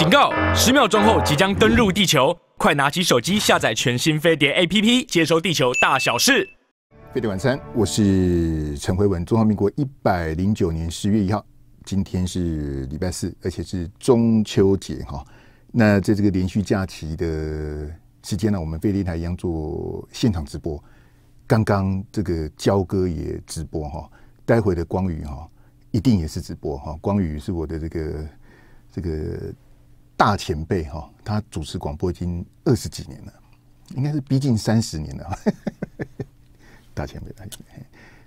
警告！十秒钟后即将登陆地球，快拿起手机下载全新飞碟 APP，接收地球大小事。飞碟晚餐，我是陈慧文。中华民国一百零九年十月一号，今天是礼拜四，而且是中秋节哈。那在这个连续假期的时间呢，我们飞碟台一样做现场直播。刚刚这个焦哥也直播哈，待会的光宇哈一定也是直播哈。光宇是我的这个这个。大前辈哈，他主持广播已经二十几年了，应该是逼近三十年了。大前辈，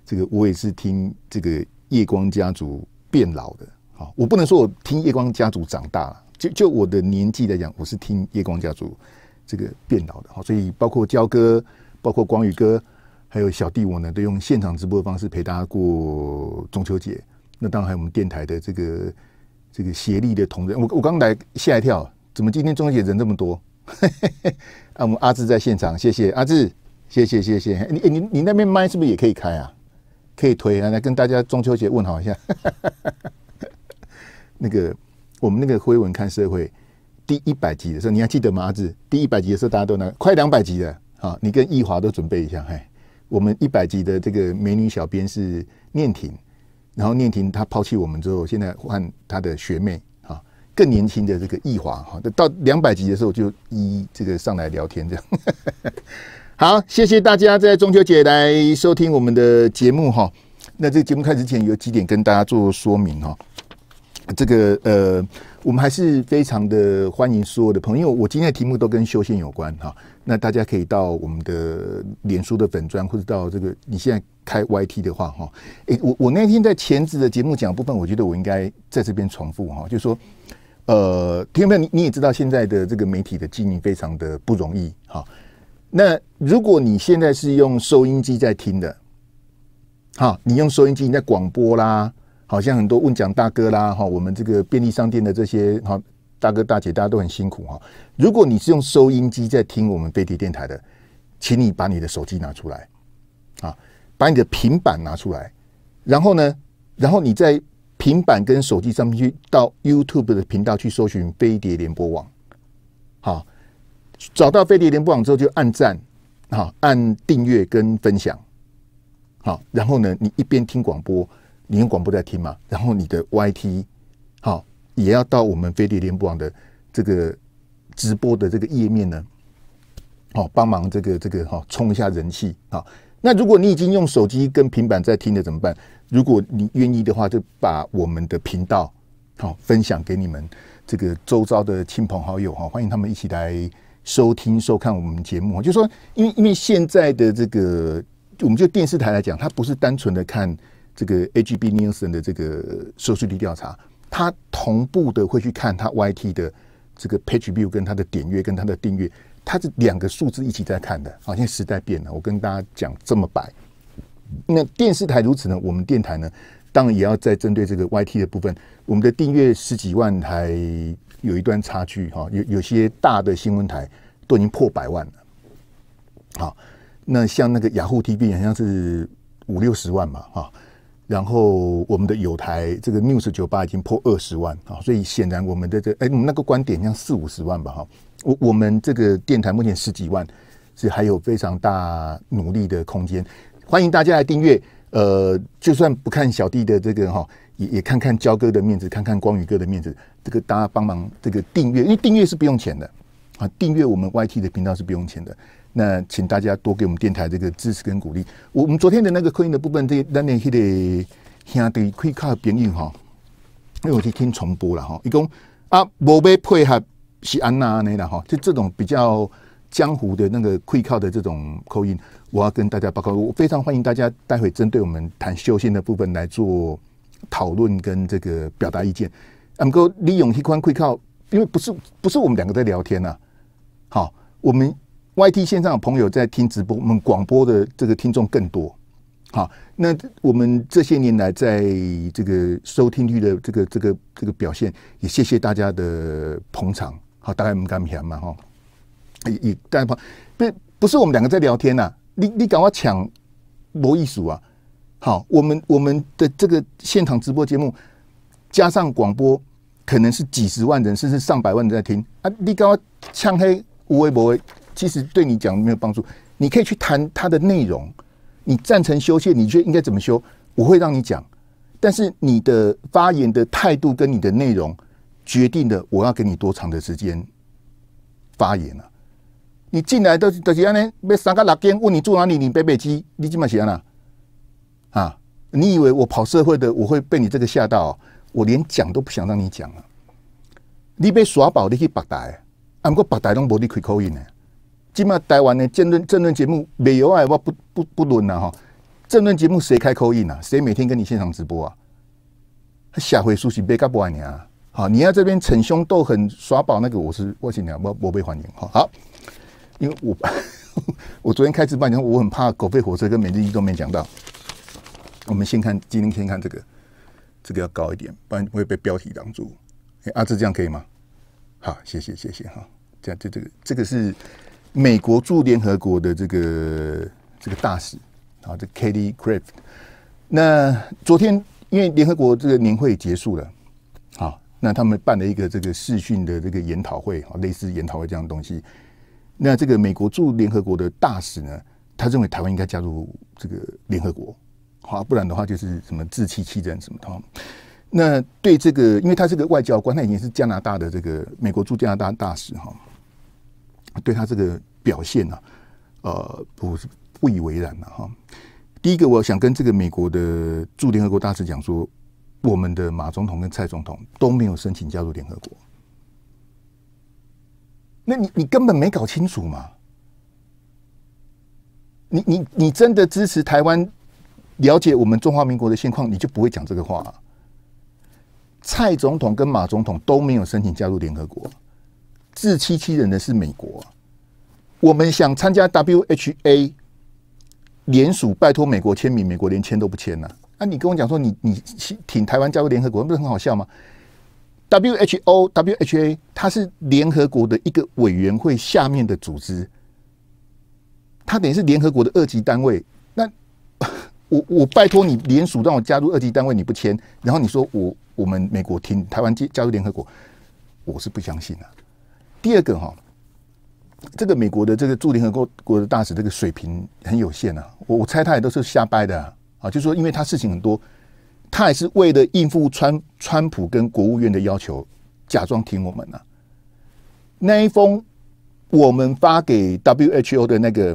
这个我也是听这个夜光家族变老的。好，我不能说我听夜光家族长大了，就就我的年纪来讲，我是听夜光家族这个变老的。好，所以包括焦哥、包括光宇哥，还有小弟我呢，都用现场直播的方式陪大家过中秋节。那当然还有我们电台的这个。这个协力的同仁，我我刚来吓一跳，怎么今天中秋节人这么多？啊，我们阿志在现场，谢谢阿志，谢谢谢谢。你你你那边麦是不是也可以开啊？可以推啊，来跟大家中秋节问好一下。那个我们那个《辉文看社会》第一百集的时候，你还记得吗？阿志，第一百集的时候大家都拿快两百集了，好，你跟易华都准备一下。嘿，我们一百集的这个美女小编是念婷。然后念婷她抛弃我们之后，现在换她的学妹啊，更年轻的这个易华哈，到两百集的时候就一这个上来聊天这样。好，谢谢大家在中秋节来收听我们的节目哈。那这个节目开始之前有几点跟大家做说明哈。这个呃，我们还是非常的欢迎所有的朋友。我今天的题目都跟修仙有关哈，那大家可以到我们的脸书的粉砖，或者到这个你现在。开 YT 的话，哈，诶，我我那天在前置的节目讲部分，我觉得我应该在这边重复哈，就说，呃，听不你你也知道现在的这个媒体的经营非常的不容易哈。那如果你现在是用收音机在听的，哈，你用收音机在广播啦，好像很多问讲大哥啦，哈，我们这个便利商店的这些哈大哥大姐，大家都很辛苦哈。如果你是用收音机在听我们贝迪电台的，请你把你的手机拿出来，啊。把你的平板拿出来，然后呢，然后你在平板跟手机上面去到 YouTube 的频道去搜寻飞碟联播网，好，找到飞碟联播网之后就按赞，好按订阅跟分享，好，然后呢，你一边听广播，你用广播在听嘛，然后你的 YT 好也要到我们飞碟联播网的这个直播的这个页面呢，好，帮忙这个这个哈冲一下人气啊。那如果你已经用手机跟平板在听的怎么办？如果你愿意的话，就把我们的频道好分享给你们这个周遭的亲朋好友哈，欢迎他们一起来收听收看我们节目。就说，因为因为现在的这个我们就电视台来讲，它不是单纯的看这个 A G B Nielsen 的这个收视率调查，它同步的会去看它 Y T 的这个 Page View 跟它的点阅跟它的订阅。它是两个数字一起在看的，好像时代变了。我跟大家讲这么白，那电视台如此呢？我们电台呢，当然也要在针对这个 Y T 的部分。我们的订阅十几万台，有一段差距哈。有有些大的新闻台都已经破百万了。好，那像那个雅虎 T B 好像是五六十万嘛，哈。然后我们的有台这个 News 酒吧已经破二十万啊，所以显然我们的这哎，我们那个观点像四五十万吧，哈。我我们这个电台目前十几万，是还有非常大努力的空间。欢迎大家来订阅，呃，就算不看小弟的这个哈，也也看看焦哥的面子，看看光宇哥的面子。这个大家帮忙这个订阅，因为订阅是不用钱的啊，订阅我们 Y T 的频道是不用钱的。那请大家多给我们电台这个支持跟鼓励。我们昨天的那个配音的部分，这那那些的弟可以靠的配哈，哈，为我去听重播了哈，一共啊，无要配合。西安呐那的哈，就这种比较江湖的那个会靠的这种口音，我要跟大家报告。我非常欢迎大家待会针对我们谈修仙的部分来做讨论跟这个表达意见。能够利用一款会靠，因为不是不是我们两个在聊天呐。好，我们 Y T 线上的朋友在听直播，我们广播的这个听众更多。好，那我们这些年来在这个收听率的这个这个这个表现，也谢谢大家的捧场。好，大概唔敢偏嘛吼，一一大家帮，不不是我们两个在聊天呐，你你赶快抢罗艺术啊！好，我们我们的这个现场直播节目加上广播，可能是几十万人甚至上百万人在听啊！你刚刚呛黑无为博威，其实对你讲没有帮助，你可以去谈它的内容，你赞成修宪，你觉得应该怎么修？我会让你讲，但是你的发言的态度跟你的内容。决定了，我要给你多长的时间发言了。你进来都都是安尼，要三个六间问你住哪里，你北北基，你今么写啦？啊，你以为我跑社会的，我会被你这个吓到？我连讲都不想让你讲啊！你被耍宝，你去大，台，不过北台拢无你开口音呢。今嘛台湾的政论政论节目没有啊？我不不不论了哈。政论节目谁开口音啊？谁每天跟你现场直播啊？社会书是别搞不完你啊！好，你要这边逞凶斗狠耍宝那个，我是我请你，我我被欢迎哈。好，因为我 我昨天开直播讲，我很怕狗吠火车跟美日印都没讲到。我们先看，今天先看这个，这个要高一点，不然会被标题挡住。阿志这样可以吗？好，谢谢谢谢哈。这样就这个这个是美国驻联合国的这个这个大使，啊，这 K a t i e Criff。那昨天因为联合国这个年会结束了，好。那他们办了一个这个视讯的这个研讨会，类似研讨会这样东西。那这个美国驻联合国的大使呢，他认为台湾应该加入这个联合国，好，不然的话就是什么自欺欺人什么的。那对这个，因为他这个外交官，他已经是加拿大的这个美国驻加拿大大使哈，对他这个表现呢，呃，不不以为然的哈。第一个，我想跟这个美国的驻联合国大使讲说。我们的马总统跟蔡总统都没有申请加入联合国，那你你根本没搞清楚嘛？你你你真的支持台湾？了解我们中华民国的现况，你就不会讲这个话。蔡总统跟马总统都没有申请加入联合国，自欺欺人的是美国。我们想参加 WHA 联署，拜托美国签名，美国连签都不签啊。那你跟我讲说，你你挺台湾加入联合国，不是很好笑吗？WHO WHA，它是联合国的一个委员会下面的组织，它等于是联合国的二级单位。那 我我拜托你联署让我加入二级单位，你不签，然后你说我我们美国挺台湾进加入联合国，我是不相信啊。第二个哈，这个美国的这个驻联合国国的大使，这个水平很有限啊。我我猜他也都是瞎掰的。啊，就说因为他事情很多，他也是为了应付川川普跟国务院的要求，假装听我们啊。那一封我们发给 WHO 的那个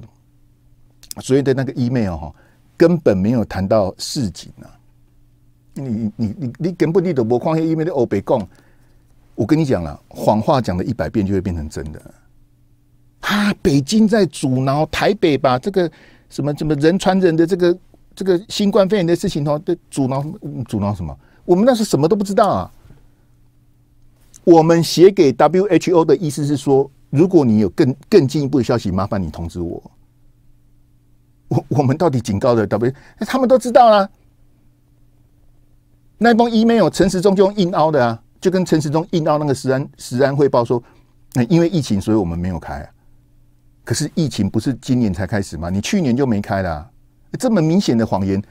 所谓的那个 email 哈，根本没有谈到市井啊。你你你你根本你都不况 email 的欧北讲，我跟你讲了，谎话讲了一百遍就会变成真的。啊，北京在阻挠台北把这个什么什么人传人的这个。这个新冠肺炎的事情哦，阻挠阻挠什么？我们那是什么都不知道啊！我们写给 WHO 的意思是说，如果你有更更进一步的消息，麻烦你通知我。我我们到底警告的 W，他们都知道了。那封 email 陈时中就硬凹的啊，就跟陈时中硬凹那个石安石安汇报说，那因为疫情，所以我们没有开。可是疫情不是今年才开始吗？你去年就没开啦。这么明显的谎言，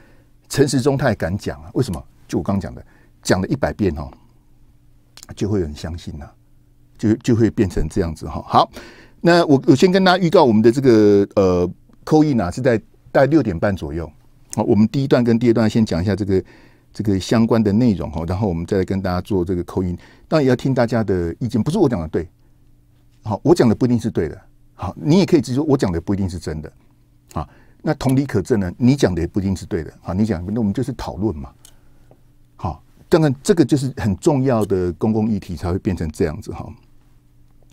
陈时中他也敢讲啊？为什么？就我刚刚讲的，讲了一百遍哦，就会有人相信呐，就就会变成这样子哈。好，那我我先跟大家预告我们的这个呃扣印啊，是在大概六点半左右。好，我们第一段跟第二段先讲一下这个这个相关的内容哈，然后我们再来跟大家做这个扣印。当然也要听大家的意见，不是我讲的对，好，我讲的不一定是对的，好，你也可以直说，我讲的不一定是真的，好。那同理可证呢？你讲的也不一定是对的，好，你讲那我们就是讨论嘛。好，当然这个就是很重要的公共议题才会变成这样子哈。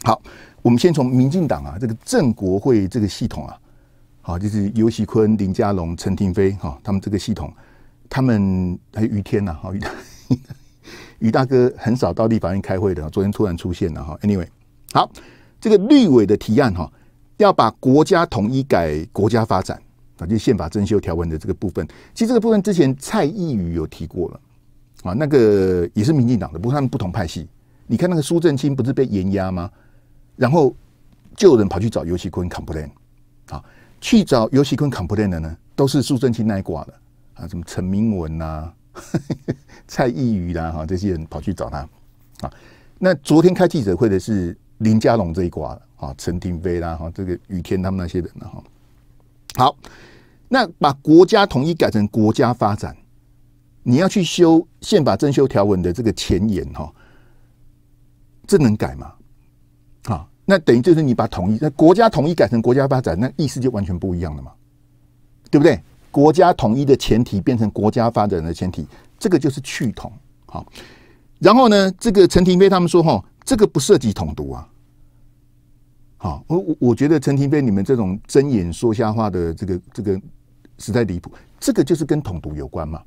好，我们先从民进党啊，这个郑国会这个系统啊，好，就是尤喜坤、林佳龙、陈廷飞哈，他们这个系统，他们还有于天呐哈，于 于大哥很少到立法院开会的，昨天突然出现了哈。Anyway，好，这个绿委的提案哈，要把国家统一改国家发展。啊，就宪法增修条文的这个部分，其实这个部分之前蔡意宇有提过了，啊，那个也是民进党的，不过他们不同派系。你看那个苏正清不是被严压吗？然后就有人跑去找尤锡坤 complain，啊，去找尤锡坤 complain 的呢，都是苏正清那一挂的，啊，什么陈明文呐、蔡意宇啦，哈，这些人跑去找他。啊，那昨天开记者会的是林佳龙这一挂的，啊，陈廷飞啦，哈，这个雨天他们那些人，哈。好，那把国家统一改成国家发展，你要去修宪法增修条文的这个前言哈，这能改吗？啊，那等于就是你把统一，那国家统一改成国家发展，那意思就完全不一样了嘛，对不对？国家统一的前提变成国家发展的前提，这个就是去统。好，然后呢，这个陈廷妃他们说哈，这个不涉及统独啊。啊，我我我觉得陈廷飞你们这种睁眼说瞎话的，这个这个实在离谱。这个就是跟统独有关嘛？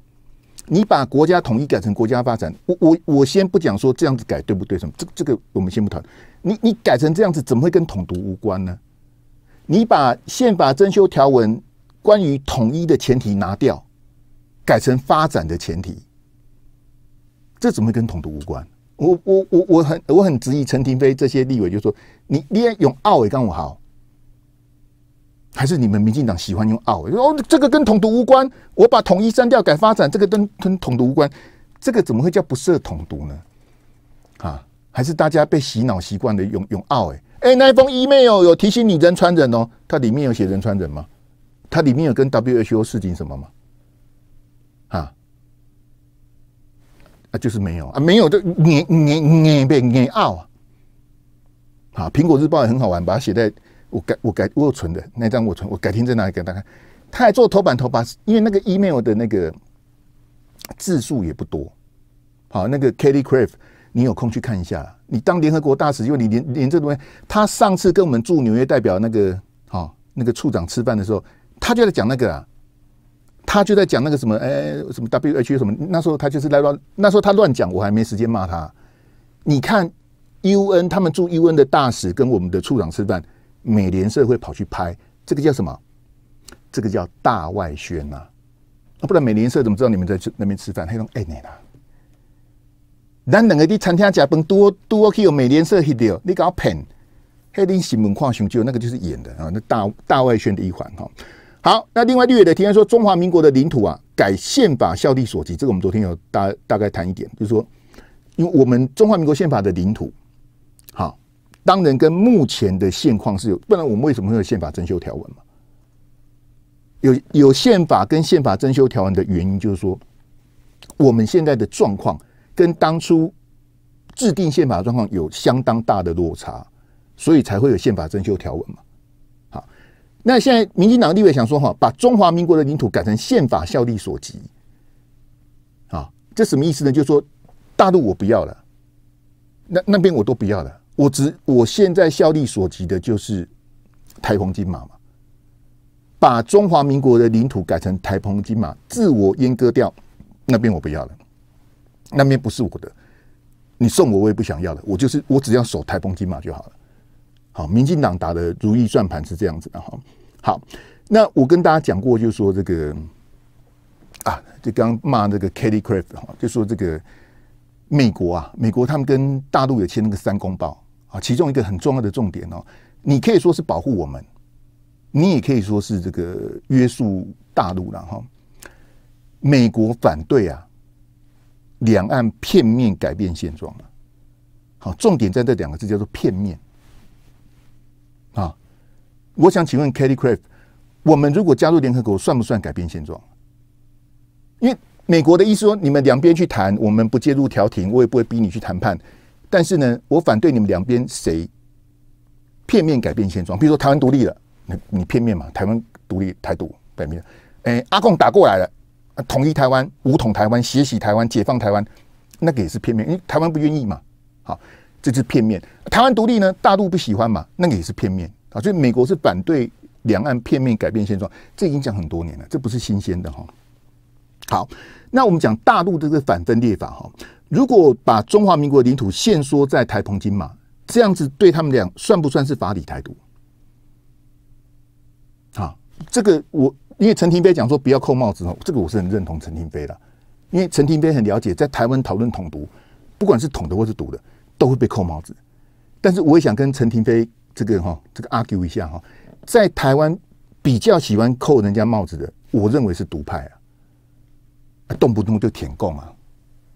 你把国家统一改成国家发展，我我我先不讲说这样子改对不对？什么？这这个我们先不谈。你你改成这样子，怎么会跟统独无关呢？你把宪法增修条文关于统一的前提拿掉，改成发展的前提，这怎么会跟统独无关？我我我我很我很质疑陈廷飞这些立委，就说你你用奥委跟我好，还是你们民进党喜欢用奥委？哦，这个跟统独无关，我把统一删掉改发展，这个跟跟统独无关，这个怎么会叫不设统独呢？啊，还是大家被洗脑习惯的用用奥委？哎，那封 email 有提醒你人传人哦，它里面有写人传人吗？它里面有跟 WHO 事情什么吗？啊，就是没有啊，没有，就你你你被你拗啊！好，《苹果日报》也很好玩，把它写在我改我改我有存的那张，我存我改天再拿一给大家看。他还做头版头版，因为那个 email 的那个字数也不多。好，那个 k e t i y Crave，你有空去看一下。你当联合国大使，因为你连连这东西，他上次跟我们驻纽约代表那个好那个处长吃饭的时候，他就在讲那个啊。他就在讲那个什么，哎，什么 W H o 什么？那时候他就是在乱，那时候他乱讲，我还没时间骂他。你看 U N，他们驻 U N 的大使跟我们的处长吃饭，美联社会跑去拍，这个叫什么？这个叫大外宣呐、啊，不然美联社怎么知道你们在吃那边吃饭？他说：“哎你啦，咱两个的餐厅假崩多多去有美联社去的哦，你搞骗，黑林新闻跨雄就那个就是演的啊，那大大外宣的一环哈。”好，那另外绿野的提案说，中华民国的领土啊，改宪法效力所及，这个我们昨天有大大概谈一点，就是说，因为我们中华民国宪法的领土，好，当然跟目前的现况是有，不然我们为什么会有宪法增修条文嘛？有有宪法跟宪法增修条文的原因，就是说，我们现在的状况跟当初制定宪法的状况有相当大的落差，所以才会有宪法增修条文嘛。那现在，民进党立委想说哈，把中华民国的领土改成宪法效力所及，啊，这什么意思呢？就说大陆我不要了，那那边我都不要了，我只我现在效力所及的就是台澎金马嘛，把中华民国的领土改成台澎金马，自我阉割掉，那边我不要了，那边不是我的，你送我我也不想要了，我就是我只要守台澎金马就好了。好，民进党打的如意算盘是这样子的哈。好，那我跟大家讲过，就说这个啊，就刚骂那个 Katie Craft 哈，就说这个美国啊，美国他们跟大陆有签那个三公报啊，其中一个很重要的重点哦，你可以说是保护我们，你也可以说是这个约束大陆了哈。美国反对啊，两岸片面改变现状了。好，重点在这两个字叫做片面。我想请问 Kerry Crave，我们如果加入联合国，算不算改变现状？因为美国的意思说，你们两边去谈，我们不介入调停，我也不会逼你去谈判。但是呢，我反对你们两边谁片面改变现状。比如说台湾独立了，你你片面嘛？台湾独立，台独片面。哎，阿共打过来了，统一台湾，武统台湾，血洗台湾，解放台湾，那个也是片面，因为台湾不愿意嘛。好，这是片面。台湾独立呢，大陆不喜欢嘛，那个也是片面。啊，所以美国是反对两岸片面改变现状，这已经讲很多年了，这不是新鲜的哈。好，那我们讲大陆这个反分裂法哈，如果把中华民国领土限缩在台澎金马，这样子对他们俩算不算是法理台独？啊，这个我因为陈廷飞讲说不要扣帽子哦，这个我是很认同陈廷飞的，因为陈廷飞很了解，在台湾讨论统独，不管是统的或是独的，都会被扣帽子。但是我也想跟陈廷飞这个哈，这个 argue 一下哈，在台湾比较喜欢扣人家帽子的，我认为是独派啊，动不动就舔供啊，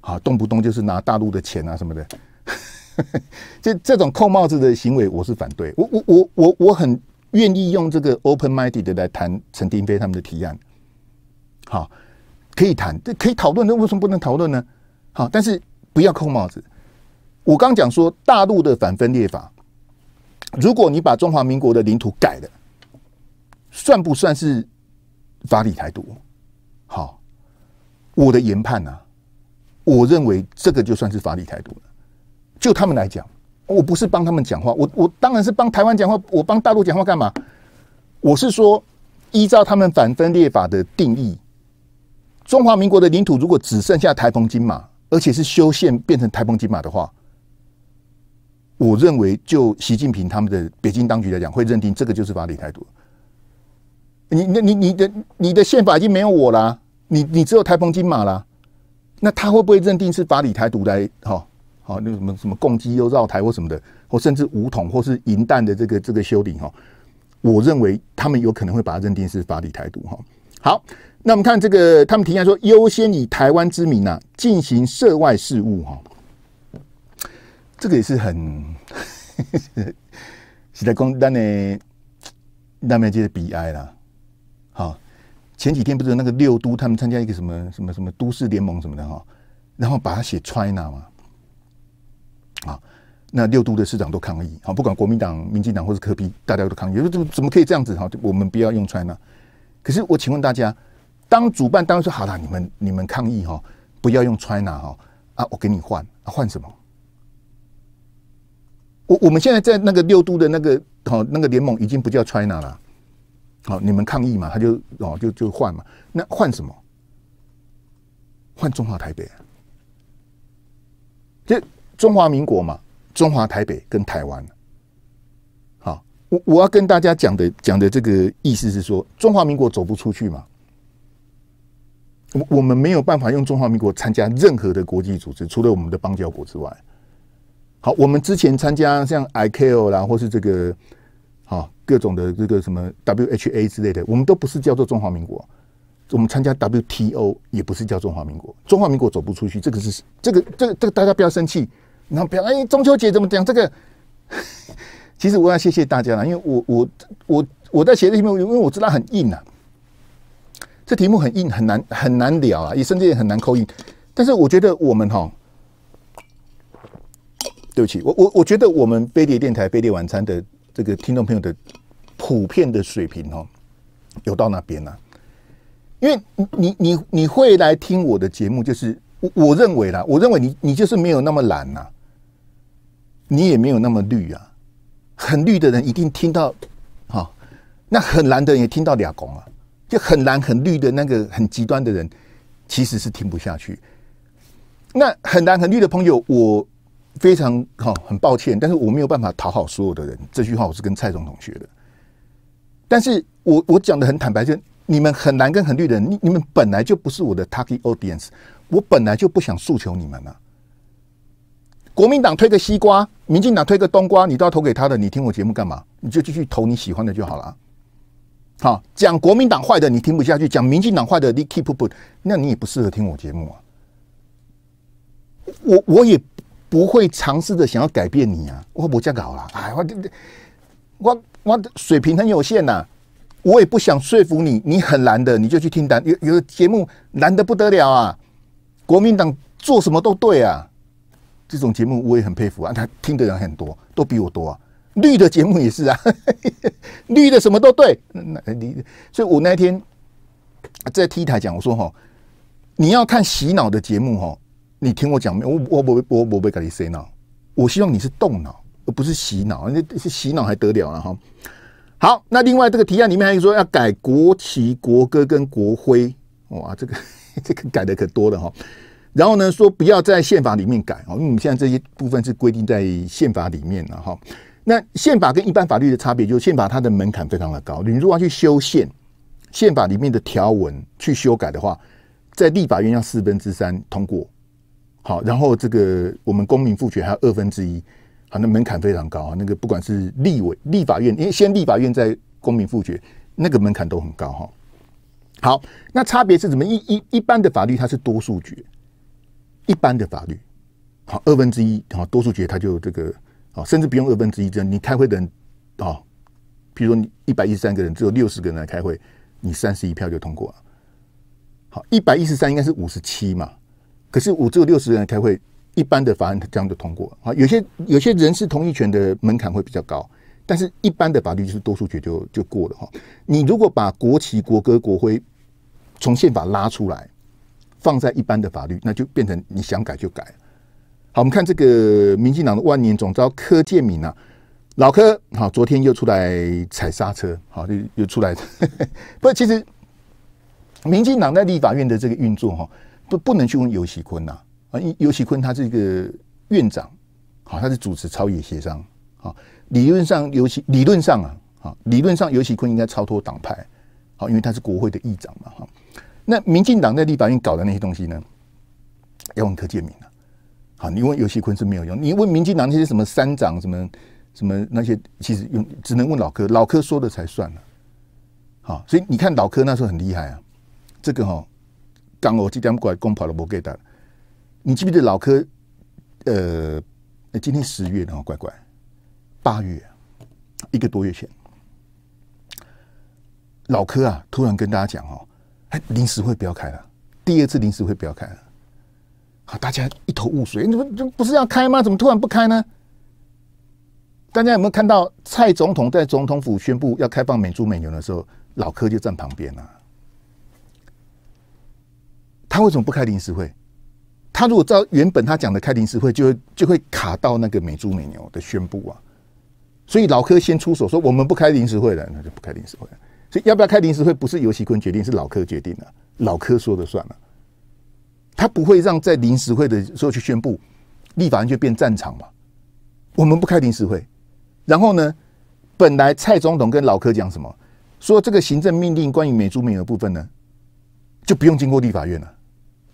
好，动不动就是拿大陆的钱啊什么的，这这种扣帽子的行为，我是反对。我我我我我很愿意用这个 open minded 来谈陈定飞他们的提案，好，可以谈，这可以讨论，那为什么不能讨论呢？好，但是不要扣帽子。我刚讲说大陆的反分裂法。如果你把中华民国的领土改了，算不算是法理台独？好，我的研判呢？我认为这个就算是法理台独了。就他们来讲，我不是帮他们讲话，我我当然是帮台湾讲话，我帮大陆讲话干嘛？我是说，依照他们反分裂法的定义，中华民国的领土如果只剩下台澎金马，而且是修宪变成台澎金马的话。我认为，就习近平他们的北京当局来讲，会认定这个就是法理台独。你那你你的你的宪法已经没有我啦，你你只有台风金马啦，那他会不会认定是法理台独来？哈，好，那什么什么共机又绕台或什么的，或甚至武统或是银弹的这个这个修理？哈，我认为他们有可能会把它认定是法理台独。哈，好，那我们看这个，他们提案说优先以台湾之名啊，进行涉外事务。哈。这个也是很，是在工单呢，难免就是 BI 啦。好，前几天不是那个六都他们参加一个什么什么什么都市联盟什么的哈，然后把它写 China 嘛，啊，那六都的市长都抗议，好，不管国民党、民进党或是科比，大家都抗议，说么怎么可以这样子？哈？我们不要用 China。可是我请问大家，当主办当时说好了，你们你们抗议哈，不要用 China 哈，啊，我给你换，换什么？我们现在在那个六都的那个好那个联盟已经不叫 China 了，好，你们抗议嘛，他就哦就就换嘛，那换什么？换中华台北，这中华民国嘛，中华台北跟台湾。好，我我要跟大家讲的讲的这个意思是说，中华民国走不出去嘛，我我们没有办法用中华民国参加任何的国际组织，除了我们的邦交国之外。好，我们之前参加像 I C O 啦，或是这个好各种的这个什么 W H A 之类的，我们都不是叫做中华民国。我们参加 W T O 也不是叫中华民国，中华民国走不出去。这个是这个这个、这个大家不要生气，然后不要哎中秋节怎么讲？这个 其实我要谢谢大家了，因为我我我我在写这题目，因为我知道很硬啊，这题目很硬，很难很难聊啊，也甚至也很难扣印，但是我觉得我们哈。对不起，我我我觉得我们飞碟电台飞碟晚餐的这个听众朋友的普遍的水平哦，有到那边了，因为你你你会来听我的节目，就是我我认为啦，我认为你你就是没有那么懒呐，你也没有那么绿啊，很绿的人一定听到哈，那很蓝的人也听到俩公啊，就很蓝很绿的那个很极端的人其实是听不下去，那很蓝很绿的朋友我。非常哦，很抱歉，但是我没有办法讨好所有的人。这句话我是跟蔡总统学的，但是我我讲的很坦白，就你们很蓝跟很绿的人，你你们本来就不是我的 target audience，我本来就不想诉求你们啊。国民党推个西瓜，民进党推个冬瓜，你都要投给他的，你听我节目干嘛？你就继续投你喜欢的就好了。好，讲国民党坏的你听不下去，讲民进党坏的你 keep 不 t 那你也不适合听我节目啊。我我也。不会尝试着想要改变你啊！我不这样搞了，哎，我我我水平很有限呐，我也不想说服你，你很难的，你就去听单有有的节目难的不得了啊！国民党做什么都对啊，这种节目我也很佩服啊，他听的人很多，都比我多啊。绿的节目也是啊，绿的什么都对，那你所以，我那天在 T 台讲我说哈，你要看洗脑的节目哈。你听我讲，我我我我不会跟你 say 闹。我希望你是动脑，而不是洗脑。那是洗脑还得了了哈？好，那另外这个提案里面还说要改国旗、国歌跟国徽。哇，这个 这个改的可多了哈。然后呢，说不要在宪法里面改哦，因为我们现在这些部分是规定在宪法里面了哈。那宪法跟一般法律的差别就是，宪法它的门槛非常的高。你如果要去修宪，宪法里面的条文去修改的话，在立法院要四分之三通过。好，然后这个我们公民复决还有二分之一，好，那门槛非常高啊。那个不管是立委、立法院，因为先立法院再公民复决，那个门槛都很高哈。好，那差别是怎么？一一一般的法律它是多数决，一般的法律，好二分之一，好多数决，它就这个，好，甚至不用二分之一，这样你开会的人，啊，比如说你一百一十三个人，只有六十个人来开会，你三十一票就通过了。好，一百一十三应该是五十七嘛。可是五至六十人开会，一般的法案这样就通过啊。有些有些人是同意权的门槛会比较高，但是一般的法律就是多数决就就过了哈。你如果把国旗、国歌、国徽从宪法拉出来，放在一般的法律，那就变成你想改就改。好，我们看这个民进党的万年总召柯建敏呐，老柯，好，昨天又出来踩刹车，好，又又出来。不过其实，民进党在立法院的这个运作哈。不，不能去问尤喜坤呐，啊，尤喜坤他是一个院长，好，他是主持超野协商，啊，理论上尤喜理论上啊，啊，理论上尤喜坤应该超脱党派，好，因为他是国会的议长嘛，哈。那民进党在立法院搞的那些东西呢，要问柯建明了，好，你问尤喜坤是没有用，你问民进党那些什么三长什么什么那些，其实用只能问老柯，老柯说的才算了，好，所以你看老柯那时候很厉害啊，这个哈。讲哦，这点来公跑了，不给打。你记不记得老柯？呃，今天十月哦，乖乖，八月一个多月前，老柯啊，突然跟大家讲哦，哎，临时会不要开了，第二次临时会不要开了。好，大家一头雾水，你们就不是要开吗？怎么突然不开呢？大家有没有看到蔡总统在总统府宣布要开放美猪美牛的时候，老柯就站旁边啊？他为什么不开临时会？他如果照原本他讲的开临时会，就会就会卡到那个美猪美牛的宣布啊！所以老柯先出手说：“我们不开临时会了，那就不开临时会。”所以要不要开临时会，不是尤喜坤决定，是老柯决定的，老柯说了算了。他不会让在临时会的时候去宣布，立法院就变战场嘛。我们不开临时会，然后呢，本来蔡总统跟老柯讲什么，说这个行政命令关于美猪美牛部分呢，就不用经过立法院了。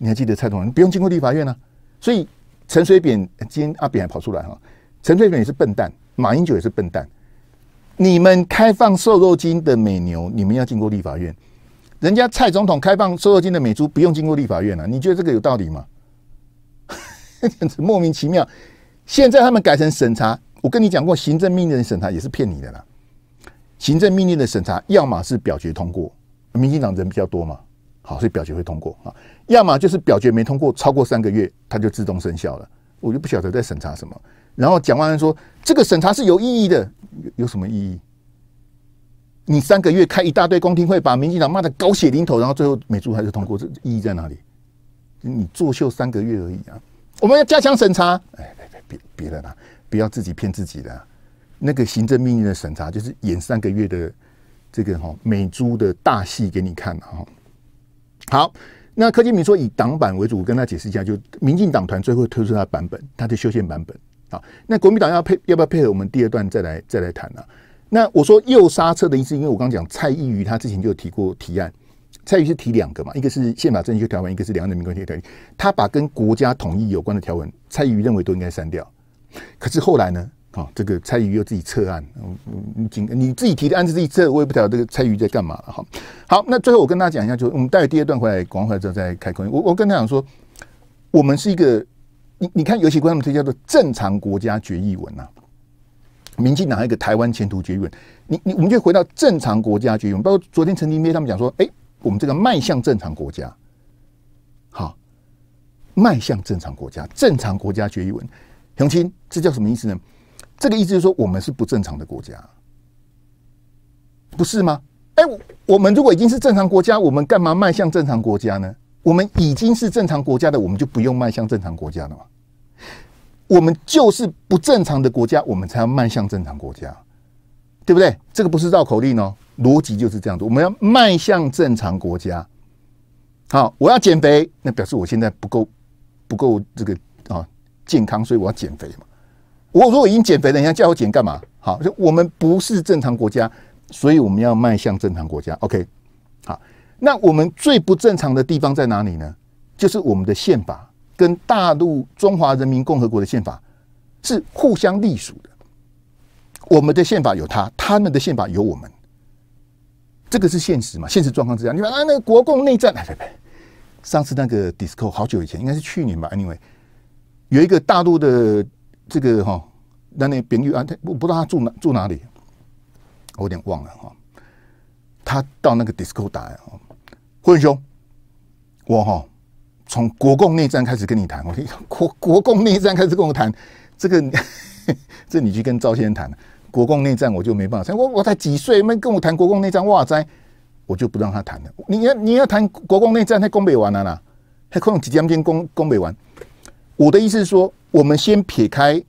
你还记得蔡总统不用经过立法院呢，所以陈水扁今天阿扁还跑出来哈，陈水扁也是笨蛋，马英九也是笨蛋，你们开放瘦肉精的美牛，你们要经过立法院，人家蔡总统开放瘦肉精的美猪不用经过立法院了，你觉得这个有道理吗？莫名其妙。现在他们改成审查，我跟你讲过行政命令审查也是骗你的啦，行政命令的审查要么是表决通过，民进党人比较多嘛。好，所以表决会通过啊？要么就是表决没通过，超过三个月，它就自动生效了。我就不晓得在审查什么。然后蒋万安说：“这个审查是有意义的，有什么意义？你三个月开一大堆公听会，把民进党骂的狗血淋头，然后最后美珠还是通过，这意义在哪里？你作秀三个月而已啊！我们要加强审查？哎，别别别，别了啦！不要自己骗自己了。那个行政命令的审查，就是演三个月的这个哈美珠的大戏给你看嘛哈。”好，那柯建明说以党版为主，我跟他解释一下，就民进党团最后推出他的版本，他的修宪版本。好，那国民党要配要不要配合我们第二段再来再来谈呢？那我说右刹车的意思，因为我刚讲蔡依瑜他之前就提过提案，蔡依瑜是提两个嘛，一个是宪法增修条文，一个是两岸人民关系条例。他把跟国家统一有关的条文，蔡依瑜认为都应该删掉，可是后来呢？哦，这个蔡瑜又自己撤案，你嗯、你自己提的案子自己撤，我也不晓得这个蔡瑜在干嘛了。哈，好，那最后我跟大家讲一下，就我们待第二段回来，回来之后再开口。我我跟他讲说，我们是一个，你你看，尤其关他们这叫做正常国家决议文呐，民进党一个台湾前途决议文？你你我们就回到正常国家决议文。包括昨天陈丁飞他们讲说，哎，我们这个迈向正常国家，好，迈向正常国家，正常国家决议文，雄青，这叫什么意思呢？这个意思就是说，我们是不正常的国家，不是吗？哎，我们如果已经是正常国家，我们干嘛迈向正常国家呢？我们已经是正常国家的，我们就不用迈向正常国家了吗？我们就是不正常的国家，我们才要迈向正常国家，对不对？这个不是绕口令哦，逻辑就是这样子。我们要迈向正常国家。好，我要减肥，那表示我现在不够不够这个啊健康，所以我要减肥嘛。我如果已经减肥了，你还叫我减干嘛？好，我们不是正常国家，所以我们要迈向正常国家。OK，好，那我们最不正常的地方在哪里呢？就是我们的宪法跟大陆中华人民共和国的宪法是互相隶属的。我们的宪法有他，他们的宪法有我们，这个是现实嘛？现实状况之下，你说啊，那个国共内战，呸呸呸！上次那个 disco，好久以前，应该是去年吧。Anyway，有一个大陆的。这个哈，那那炳玉啊，他我不知道他住哪住哪里，我有点忘了哈。他到那个 d i 迪斯科打啊，辉兄，我哈从国共内战开始跟你谈，我 国国共内战开始跟我谈这个，这你去跟赵先谈。国共内战我就没办法谈，我我才几岁，没跟我谈国共内战。哇塞，我就不让他谈了。你要你要谈国共内战，在宫北玩啦啦，可能几将军宫宫北玩。我的意思是说。我们先撇开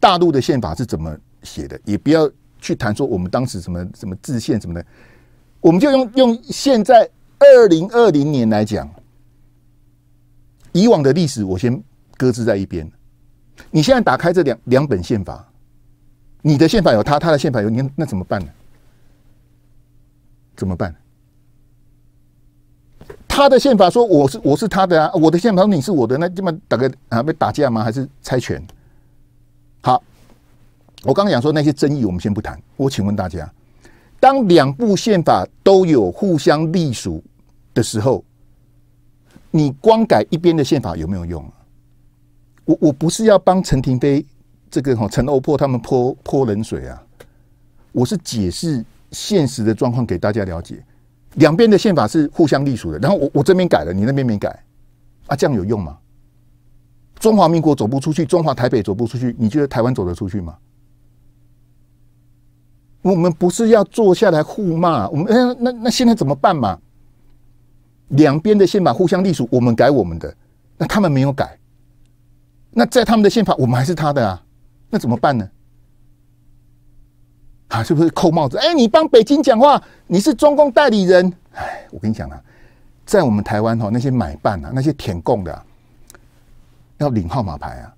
大陆的宪法是怎么写的，也不要去谈说我们当时什么什么制宪什么的，我们就用用现在二零二零年来讲，以往的历史我先搁置在一边。你现在打开这两两本宪法，你的宪法有他，他的宪法有你，那怎么办呢？怎么办？他的宪法说我是我是他的啊，我的宪法说你是我的，那这么打概啊被打架吗？还是猜拳？好，我刚刚讲说那些争议，我们先不谈。我请问大家，当两部宪法都有互相隶属的时候，你光改一边的宪法有没有用啊？我我不是要帮陈廷飞这个哈陈欧破他们泼泼冷水啊，我是解释现实的状况给大家了解。两边的宪法是互相隶属的，然后我我这边改了，你那边没改，啊，这样有用吗？中华民国走不出去，中华台北走不出去，你觉得台湾走得出去吗？我们不是要坐下来互骂，我们那那那现在怎么办嘛？两边的宪法互相隶属，我们改我们的，那他们没有改，那在他们的宪法，我们还是他的啊，那怎么办呢？啊，是不是扣帽子？哎，你帮北京讲话，你是中共代理人？哎，我跟你讲啊，在我们台湾哈，那些买办啊，那些舔共的，要领号码牌啊，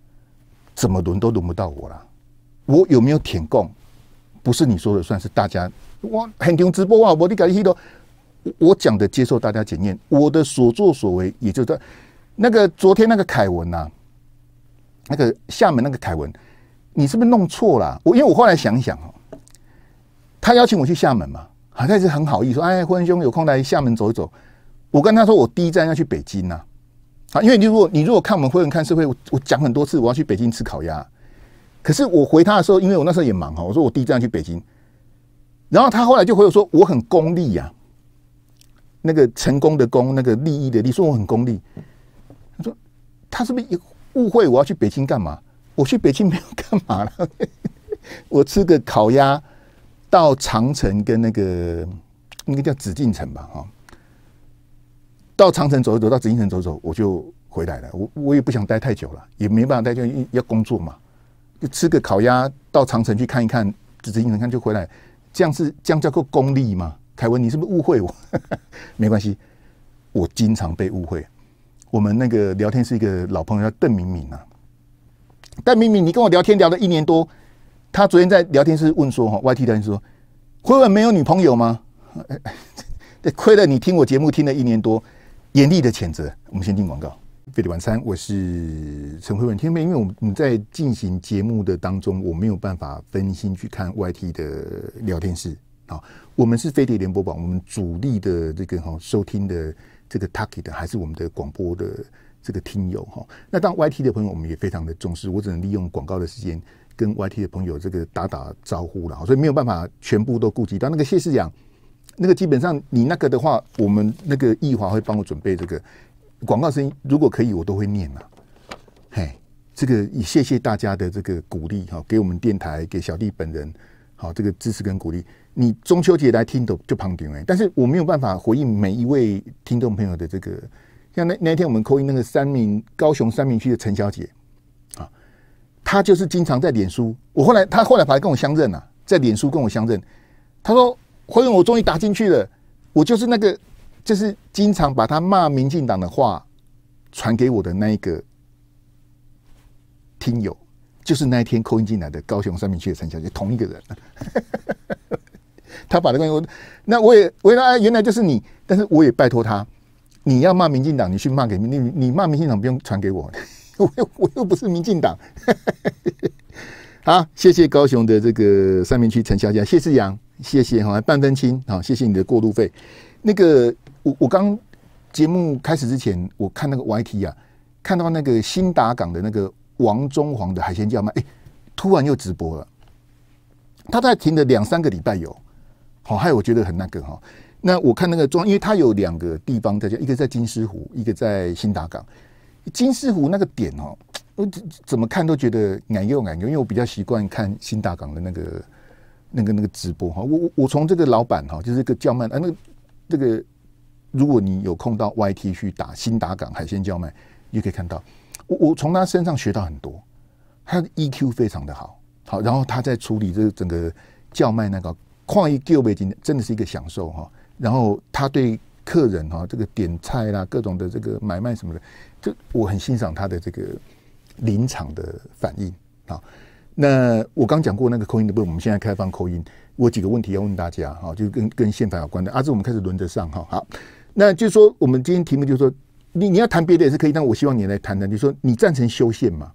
怎么轮都轮不到我了。我有没有舔共，不是你说的算，是大家。哇，很牛直播啊，我你搞的稀的，我我讲的接受大家检验，我的所作所为，也就在那个昨天那个凯文啊，那个厦门那个凯文，你是不是弄错了？我因为我后来想一想哦。他邀请我去厦门嘛？好像是很好意说，哎，坤兄有空来厦门走一走。我跟他说，我第一站要去北京呐，啊，因为你如果你如果看我们会员看社会，我讲很多次我要去北京吃烤鸭。可是我回他的时候，因为我那时候也忙哈，我说我第一站去北京。然后他后来就回我说我很功利呀，那个成功的功，那个利益的利，说我很功利。他说他是不是误会我要去北京干嘛？我去北京没有干嘛了，我吃个烤鸭。到长城跟那个应该叫紫禁城吧，哈，到长城走一走，到紫禁城走走，我就回来了。我我也不想待太久了，也没办法待就要工作嘛。就吃个烤鸭，到长城去看一看，紫禁城看就回来。这样是这样叫做功利吗？凯文，你是不是误会我？没关系，我经常被误会。我们那个聊天是一个老朋友，叫邓明敏啊。邓明敏，你跟我聊天聊了一年多。他昨天在聊天室问说：“哈，YT 的人说，辉文没有女朋友吗？哎，亏了你听我节目听了一年多，严厉的谴责。我们先听广告。飞碟晚餐，我是陈慧文。听没？因为我们在进行节目的当中，我没有办法分心去看 YT 的聊天室。啊，我们是飞碟联播网，我们主力的这个哈收听的这个 t a r g 的，还是我们的广播的这个听友哈。那当 YT 的朋友，我们也非常的重视。我只能利用广告的时间。”跟 YT 的朋友这个打打招呼了，所以没有办法全部都顾及到。那个谢师长，那个基本上你那个的话，我们那个易华会帮我准备这个广告声音，如果可以，我都会念啊。嘿，这个也谢谢大家的这个鼓励哈，给我们电台给小弟本人好这个支持跟鼓励。你中秋节来听懂就旁听哎，但是我没有办法回应每一位听众朋友的这个。像那那天我们扣音那个三明高雄三明区的陈小姐。他就是经常在脸书，我后来他后来反而跟我相认了，在脸书跟我相认，他说：“侯勇，我终于打进去了，我就是那个就是经常把他骂民进党的话传给我的那一个听友，就是那一天扣音进来的高雄三明区的陈小姐，同一个人。”他把那个我，那我也我也哎，原来就是你，但是我也拜托他，你要骂民进党，你去骂给民，你你骂民进党不用传给我。我又 我又不是民进党，好，谢谢高雄的这个三明区陈小姐，谢志阳，谢谢哈，半分青，好，谢谢你的过路费。那个我我刚节目开始之前，我看那个 YT 啊，看到那个新达港的那个王忠煌的海鲜叫卖，哎，突然又直播了，他在停了两三个礼拜有，好害我觉得很那个哈。那我看那个庄，因为他有两个地方在叫，一个在金狮湖，一个在新达港。金丝湖那个点哦，我怎怎么看都觉得眼又眼因为我比较习惯看新大港的那个、那个、那个直播哈。我我我从这个老板哈，就是这个叫卖啊，那个这个，如果你有空到 YT 去打新大港海鲜叫卖，你就可以看到我我从他身上学到很多，他的 EQ 非常的好好，然后他在处理这个整个叫卖那个矿业第二背真的是一个享受哈。然后他对客人哈，这个点菜啦，各种的这个买卖什么的。这我很欣赏他的这个临场的反应啊。那我刚讲过那个扣音的部分，我们现在开放扣音。我几个问题要问大家哈，就跟跟宪法有关的。阿志，我们开始轮着上哈。好，那就是说我们今天题目就是说，你你要谈别的也是可以，但我希望你来谈谈，就说你赞成修宪吗？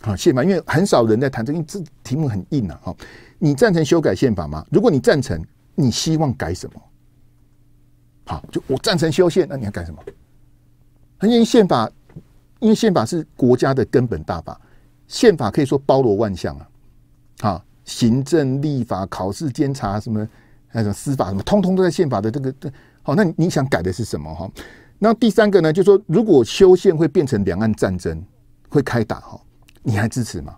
好，宪法，因为很少人在谈这个，因为这题目很硬啊。哈，你赞成修改宪法吗？如果你赞成，你希望改什么？好，就我赞成修宪，那你要改什么？因为宪法，因为宪法是国家的根本大法，宪法可以说包罗万象啊，好，行政、立法、考试、监察，什么那种司法什么，通通都在宪法的这个。好，那你想改的是什么？哈，那第三个呢？就说如果修宪会变成两岸战争，会开打哈，你还支持吗？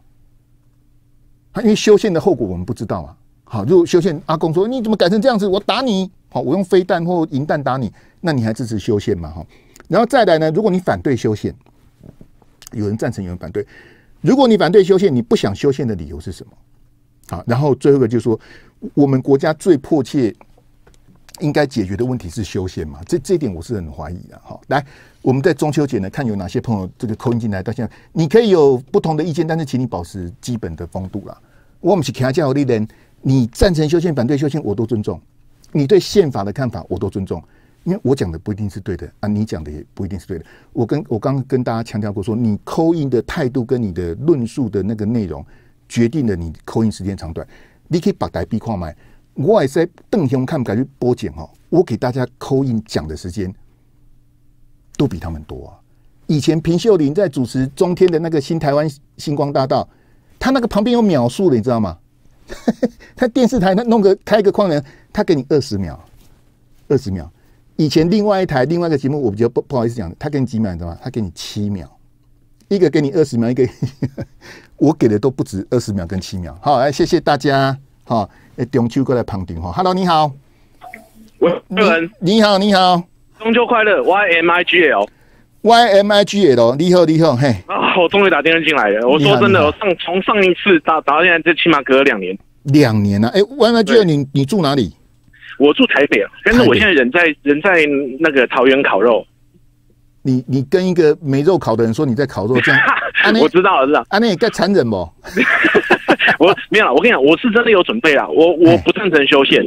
因为修宪的后果我们不知道啊。好，如果修宪，阿公说你怎么改成这样子，我打你，好，我用飞弹或银弹打你，那你还支持修宪吗？哈。然后再来呢？如果你反对修宪，有人赞成，有人反对。如果你反对修宪，你不想修宪的理由是什么？好，然后最后一个就是说，我们国家最迫切应该解决的问题是修宪嘛？这这点我是很怀疑的。好，来，我们在中秋节呢，看有哪些朋友这个扣进来。到现在你可以有不同的意见，但是请你保持基本的风度啦。我们是其他界有利人，你赞成修宪，反对修宪，我都尊重。你对宪法的看法，我都尊重。因为我讲的不一定是对的啊，你讲的也不一定是对的。我跟我刚跟大家强调过，说你扣印的态度跟你的论述的那个内容，决定了你扣印时间长短。你可以把台币框买，我也是邓雄看看敢去播讲哦。我给大家扣印讲的时间，都比他们多啊。以前平秀玲在主持中天的那个新台湾星光大道，他那个旁边有秒数的，你知道吗？他 电视台他弄个开一个框呢，他给你二十秒，二十秒。以前另外一台另外一个节目，我比较不不好意思讲，他给你几秒你知道吗？他给你七秒，一个给你二十秒，一个 我给的都不止二十秒跟七秒。好，来谢谢大家。好，哎，中秋过来旁听哈。Hello，你好，喂，个人，你好，你好，中秋快乐。Y M I G L，Y M I G L，你好，你好，嘿，啊，我终于打电话进来了。我说真的，我上从上一次打到现在，最起码隔了两年，两年了。哎，Y M I G L，你你住哪里？我住台北啊，但是我现在人在人在那个桃园烤肉。你你跟一个没肉烤的人说你在烤肉 这样，我知道了知道。啊，那太残忍不？我没有，我跟你讲，我是真的有准备啦。我我不赞成修宪，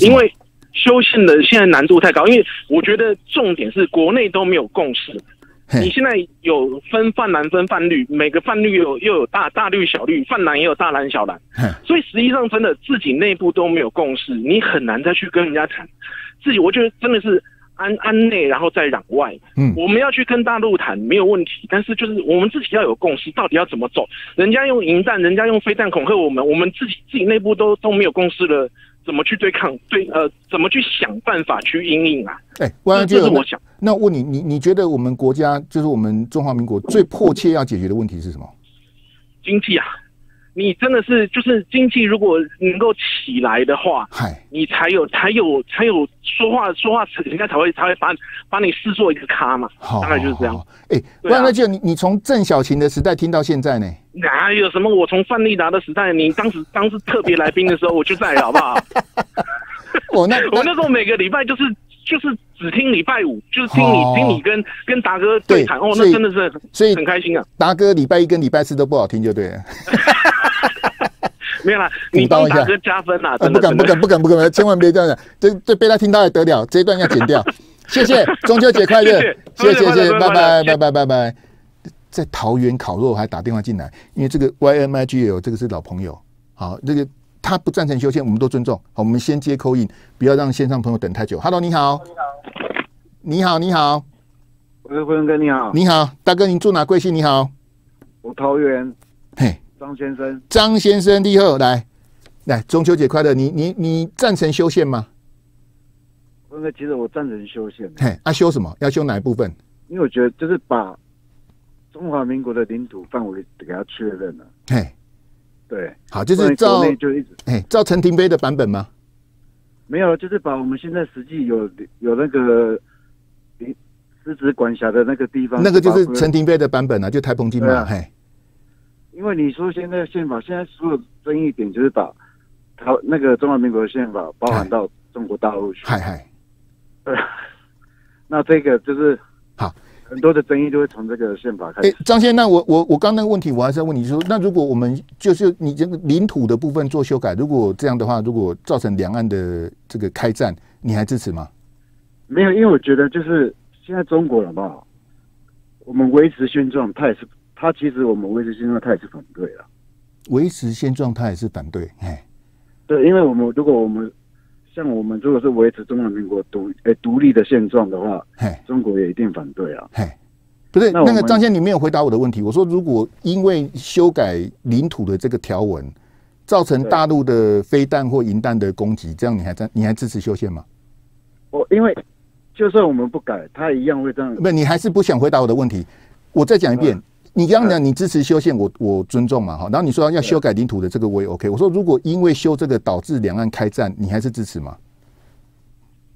因为修宪的现在难度太高。因为我觉得重点是国内都没有共识。你现在有分泛蓝分泛绿，每个泛绿又又有大大绿小绿，泛蓝也有大蓝小蓝，所以实际上真的自己内部都没有共识，你很难再去跟人家谈。自己我觉得真的是安安内然后再攘外。嗯，我们要去跟大陆谈没有问题，但是就是我们自己要有共识，到底要怎么走？人家用银弹，人家用飞弹恐吓我们，我们自己自己内部都都没有共识了。怎么去对抗？对，呃，怎么去想办法去阴影啊？哎，关就是我想。那问你，你你觉得我们国家就是我们中华民国最迫切要解决的问题是什么？经济啊。你真的是，就是经济如果能够起来的话，你才有，才有，才有说话，说话，人家才会，才会把把你视作一个咖嘛。好，大概就是这样。哎，不然那就你，你从郑小琴的时代听到现在呢？哪有什么？我从范丽达的时代，你当时当时特别来宾的时候，我就在，好不好？我 那 我那时候每个礼拜就是。就是只听礼拜五，就是听你听你跟跟达哥对谈哦，那真的是所以很开心啊。达哥礼拜一跟礼拜四都不好听，就对。了。没有啦，你达哥加分啊？不敢不敢不敢不敢，千万别这样，讲，这这被他听到还得了？这一段要剪掉。谢谢，中秋节快乐，谢谢谢谢，拜拜拜拜拜拜。在桃园烤肉还打电话进来，因为这个 Y M I G 有这个是老朋友，好那个。他不赞成修宪，我们都尊重。好，我们先接口音，不要让线上朋友等太久。Hello，你好，你好，你好，你好，我是富哥，你好，你好，大哥，您住哪？贵姓？你好，我桃园。嘿，张先生，张先生，厉害！来，来，中秋节快乐！你，你，你赞成修宪吗？富哥，其实我赞成修宪。嘿，他修什么？要修哪一部分？因为我觉得，就是把中华民国的领土范围给他确认了。嘿。对，好，就是照就一直哎，照陈廷飞的版本吗？没有，就是把我们现在实际有有那个，呃，实质管辖的那个地方，那个就是陈廷飞的版本啊，就台澎金马嘿。因为你说现在宪法，现在所有争议点就是把他那个中华民国宪法包含到中国大陆去，嗨嗨，呃，那这个就是好。很多的争议就会从这个宪法开始。张先生，那我我我刚那个问题，我还是要问你说，那如果我们就是你这个领土的部分做修改，如果这样的话，如果造成两岸的这个开战，你还支持吗？没有，因为我觉得就是现在中国好不好？我们维持现状，他也是，他其实我们维持现状，他也是反对了。维持现状，他也是反对。哎，对，因为我们如果我们。像我们如果是维持中华民国独诶独立的现状的话，嘿，中国也一定反对啊，嘿，不对，那个张先你没有回答我的问题。我说如果因为修改领土的这个条文造成大陆的飞弹或银弹的攻击，这样你还在你还支持修宪吗？我因为就算我们不改，他一样会这样。不，你还是不想回答我的问题。我再讲一遍。你刚刚你支持修宪，我我尊重嘛哈。然后你说要修改领土的这个我也 OK。我说如果因为修这个导致两岸开战，你还是支持吗？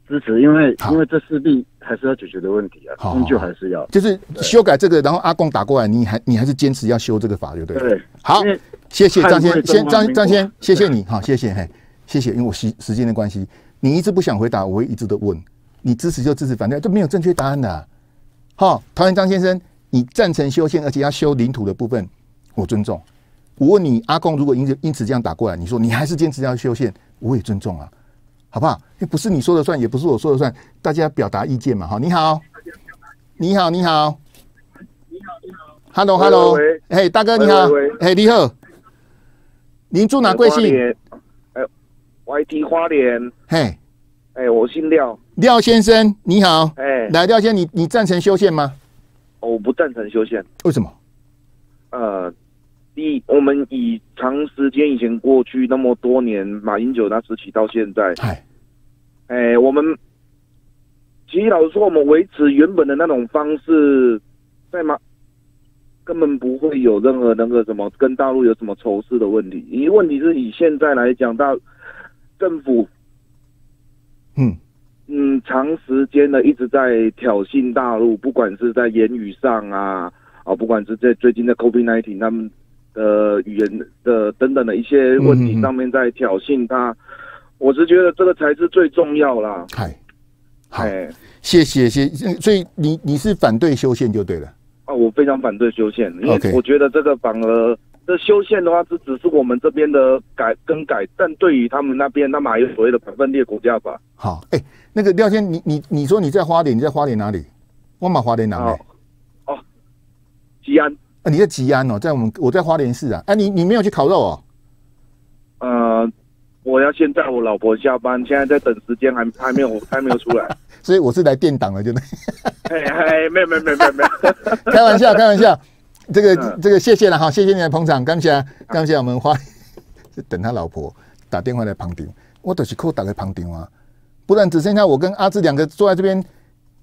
支持，因为因为这势必还是要解决的问题啊，终究还是要。就是修改这个，然后阿贡打过来，你还你还是坚持要修这个法，对不对？对。好，谢谢张先先张张先，谢谢你哈，谢谢嘿，谢谢。因为我时时间的关系，你一直不想回答，我会一直的问。你支持就支持，反对就没有正确答案的。好，台湾张先生。你赞成修宪，而且要修领土的部分，我尊重。我问你，阿公如果因此因此这样打过来，你说你还是坚持要修宪，我也尊重啊，好不好？哎，不是你说的算，也不是我说的算，大家表达意见嘛，好。你好，你好，你好，你好，Hello，Hello，嘿，大哥你好，嘿，你好，您住哪？贵姓？哎，Y T 花莲。嘿，哎，我姓廖，廖先生你好。哎，来，廖先，生，你你赞成修宪吗？我不赞成修宪，为什么？呃，一，我们以长时间以前过去那么多年，马英九他时起到现在，哎，哎，我们，其实老实说，我们维持原本的那种方式，在吗？根本不会有任何那个什么跟大陆有什么仇视的问题。一问题是以现在来讲，大政府，嗯。嗯，长时间的一直在挑衅大陆，不管是在言语上啊，啊，不管是在最近的 COVID-19 他们的语言的等等的一些问题上面在挑衅他，我是觉得这个才是最重要啦。嗨，嗨，谢谢，谢，所以你你是反对修宪就对了。啊，我非常反对修宪，因为我觉得这个反而这修宪的话，这只是我们这边的改更改，但对于他们那边，那么还有所谓的分裂国家吧。好，哎。那个廖先，你你你说你在花莲，你在花莲哪里？我买花莲南里？哦，吉安啊，你在吉安哦，在我们我在花莲市啊。哎，你你没有去烤肉哦？呃，我要先带我老婆下班，现在在等时间，还还没有还没有出来，所以我是来垫档了，就那。哎，没有没有没有没有，开玩笑开玩笑，这个这个谢谢了，哈，谢谢你的捧场。刚才刚才我们花等他老婆打电话来旁听，我都是靠打开旁听啊。不然只剩下我跟阿志两个坐在这边，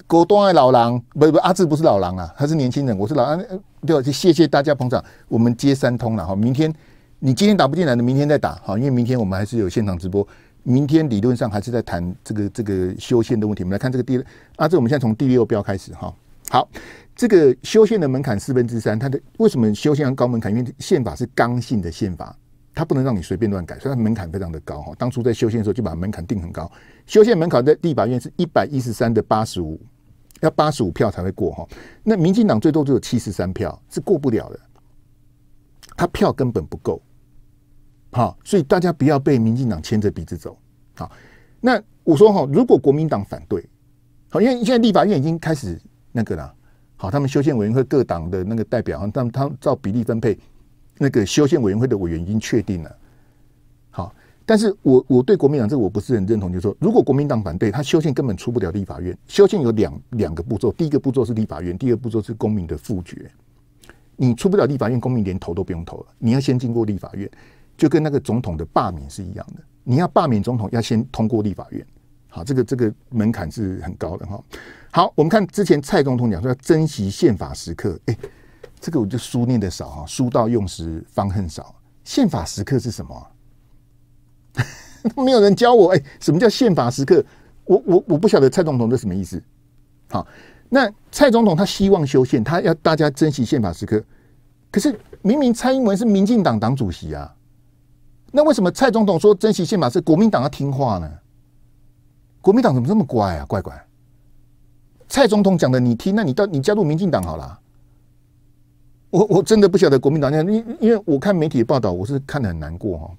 果东爱老狼，不不，阿志不是老狼啊，他是年轻人，我是老狼。对，谢谢大家捧场，我们接三通了哈。明天你今天打不进来的，明天再打哈，因为明天我们还是有现场直播，明天理论上还是在谈这个这个修宪的问题。我们来看这个第阿志，我们现在从第六标开始哈。好，这个修宪的门槛四分之三，它的为什么修宪高门槛？因为宪法是刚性的宪法。他不能让你随便乱改，所以它门槛非常的高哈。当初在修宪的时候就把门槛定很高，修宪门槛在立法院是一百一十三的八十五，要八十五票才会过哈。那民进党最多只有七十三票，是过不了的，他票根本不够。好，所以大家不要被民进党牵着鼻子走。好，那我说哈，如果国民党反对，好，因为现在立法院已经开始那个啦。好，他们修宪委员会各党的那个代表，他们他照比例分配。那个修宪委员会的委员已经确定了，好，但是我我对国民党这个我不是很认同，就是说如果国民党反对，他修宪根本出不了立法院。修宪有两两个步骤，第一个步骤是立法院，第二步骤是公民的复决。你出不了立法院，公民连投都不用投了。你要先经过立法院，就跟那个总统的罢免是一样的。你要罢免总统，要先通过立法院。好，这个这个门槛是很高的哈。好，我们看之前蔡总统讲说要珍惜宪法时刻，哎。这个我就书念的少哈，书到用时方恨少。宪法时刻是什么？没有人教我哎，什么叫宪法时刻？我我我不晓得蔡总统这什么意思。好，那蔡总统他希望修宪，他要大家珍惜宪法时刻。可是明明蔡英文是民进党党主席啊，那为什么蔡总统说珍惜宪法是国民党要听话呢？国民党怎么这么乖啊？乖乖，蔡总统讲的你听，那你到你加入民进党好了。我我真的不晓得国民党那样，因因为我看媒体报道，我是看的很难过哈。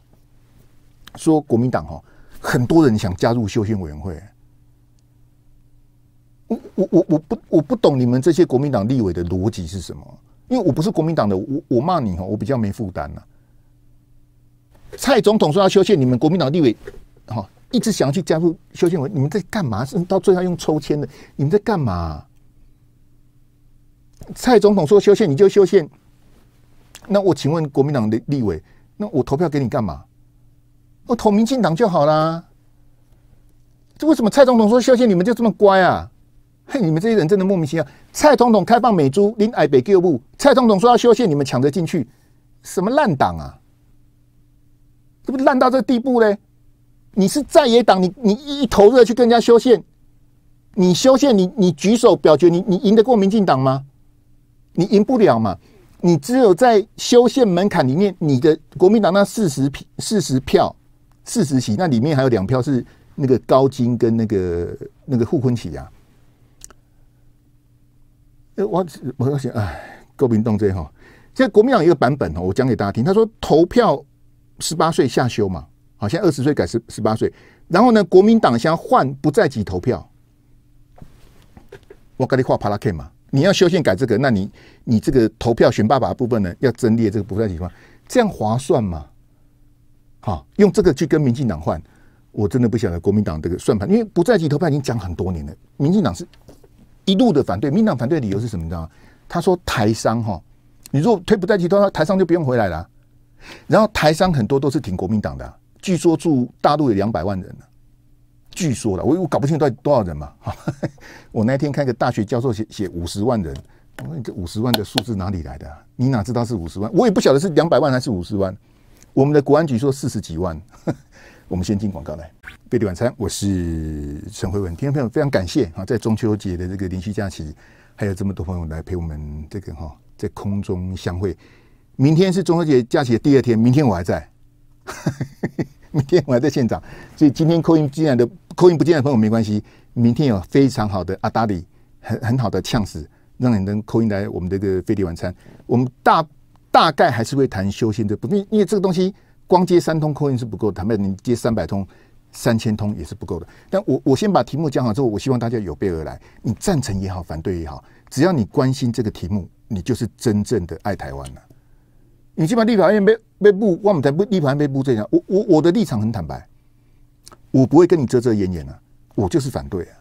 说国民党哈，很多人想加入修宪委员会，我我我我不我不懂你们这些国民党立委的逻辑是什么？因为我不是国民党的，我我骂你哈，我比较没负担呐。蔡总统说要修宪，你们国民党立委哦、一直想去加入修宪委，你们在干嘛？是到最后用抽签的，你们在干嘛？蔡总统说修宪你就修宪，那我请问国民党的立委，那我投票给你干嘛？我投民进党就好啦。这为什么蔡总统说修宪你们就这么乖啊？嘿，你们这些人真的莫名其妙。蔡总统开放美租临矮北俱部，蔡总统说要修宪，你们抢着进去，什么烂党啊？这不烂到这地步嘞？你是在野党，你你一投入去跟人家修宪，你修宪你你举手表决，你你赢得过民进党吗？你赢不了嘛？你只有在修宪门槛里面，你的国民党那四十票、四十票、四十席，那里面还有两票是那个高金跟那个那个互婚席啊。哎，我没想，系，哎，郭民栋这好。现在国民党一个版本哦，我讲给大家听，他说投票十八岁下修嘛，好，现在二十岁改十十八岁。然后呢，国民党想换不再计投票，我跟你画帕拉 K 嘛。你要修宪改这个，那你你这个投票选爸爸的部分呢，要增列这个不在席况，这样划算吗？好，用这个去跟民进党换，我真的不晓得国民党这个算盘，因为不在席投票已经讲很多年了，民进党是一路的反对，民党反对的理由是什么？你知道吗？他说台商哈，你如果推不在席的话，台商就不用回来了。然后台商很多都是挺国民党的，据说住大陆有两百万人呢。据说了，我我搞不清楚多少人嘛。我那天看个大学教授写写五十万人，我说这五十万的数字哪里来的？你哪知道是五十万？我也不晓得是两百万还是五十万。我们的国安局说四十几万。我们先进广告来，贝蒂晚餐，我是陈慧文，听众朋友非常感谢啊，在中秋节的这个连续假期，还有这么多朋友来陪我们这个哈，在空中相会。明天是中秋节假期的第二天，明天我还在。明天我还在现场，所以今天扣音进来的扣音不进来的朋友没关系。明天有非常好的阿达里，很很好的呛死，让你能扣音来我们这个飞碟晚餐。我们大大概还是会谈修心的，不，因为因为这个东西光接三通扣音是不够，坦白你接三百通、三千通也是不够的。但我我先把题目讲好之后，我希望大家有备而来。你赞成也好，反对也好，只要你关心这个题目，你就是真正的爱台湾了。你去把立法院没？被布，我们在不立法院被布这样，我我我的立场很坦白，我不会跟你遮遮掩掩啊，我就是反对啊。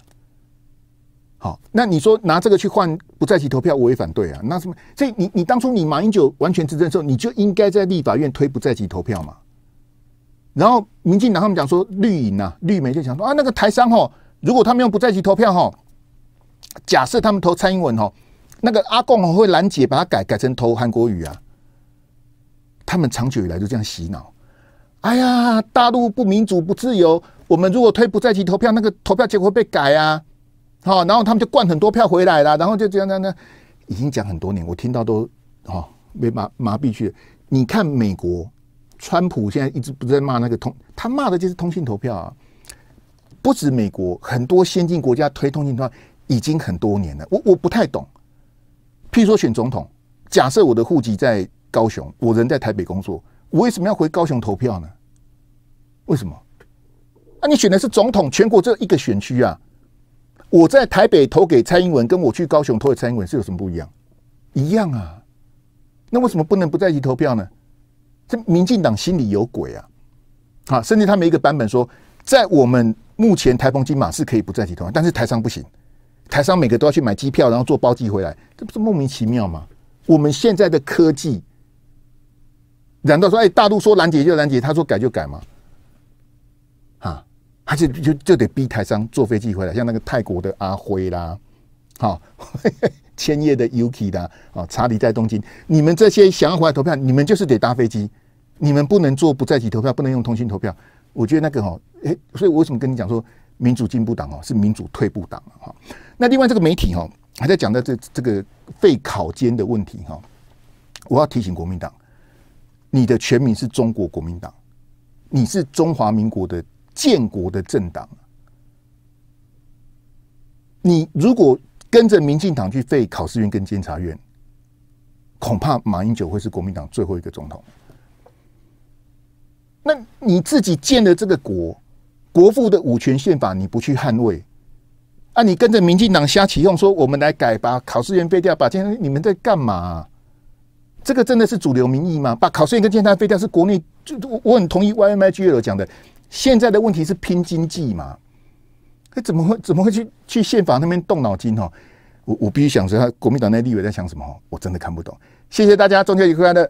好，那你说拿这个去换不在席投票，我也反对啊。那什么？所以你你当初你马英九完全执政的时候，你就应该在立法院推不在席投票嘛。然后民进党他们讲说绿营啊，绿媒就讲说啊，那个台商吼，如果他们用不在席投票吼，假设他们投蔡英文吼，那个阿贡会拦截，把它改改成投韩国语啊。他们长久以来就这样洗脑，哎呀，大陆不民主不自由，我们如果推不在籍投票，那个投票结果被改啊，好，然后他们就灌很多票回来了，然后就这样呢呢，已经讲很多年，我听到都啊被麻麻痹去了。你看美国，川普现在一直不在骂那个通，他骂的就是通信投票啊，不止美国，很多先进国家推通信投票已经很多年了。我我不太懂，譬如说选总统，假设我的户籍在。高雄，我人在台北工作，我为什么要回高雄投票呢？为什么？啊，你选的是总统，全国这一个选区啊！我在台北投给蔡英文，跟我去高雄投给蔡英文是有什么不一样？一样啊！那为什么不能不在起投票呢？这民进党心里有鬼啊！啊，甚至他们一个版本说，在我们目前台风金马是可以不在起投，但是台商不行，台商每个都要去买机票，然后坐包机回来，这不是莫名其妙吗？我们现在的科技。难道说，哎，大陆说拦截就拦截，他说改就改吗？啊，他就就就得逼台商坐飞机回来？像那个泰国的阿辉啦，好，千叶的 Yuki 的，啊，查理在东京，你们这些想要回来投票，你们就是得搭飞机，你们不能做不在籍投票，不能用通讯投票。我觉得那个哈，哎，所以我为什么跟你讲说，民主进步党哦是民主退步党哈。那另外这个媒体哦还在讲到这这个废考监的问题哈，我要提醒国民党。你的全名是中国国民党，你是中华民国的建国的政党。你如果跟着民进党去废考试院跟监察院，恐怕马英九会是国民党最后一个总统。那你自己建的这个国，国父的五权宪法，你不去捍卫，啊，你跟着民进党瞎起用，说我们来改吧，考试院废掉，把今天你们在干嘛？这个真的是主流民意吗？把考试院跟监察废掉是国内，我我很同意 y m g l e 讲的。现在的问题是拼经济嘛？哎，怎么会怎么会去去宪法那边动脑筋哦？我我必须想说，国民党那立委在想什么哦？我真的看不懂。谢谢大家，中秋节快乐！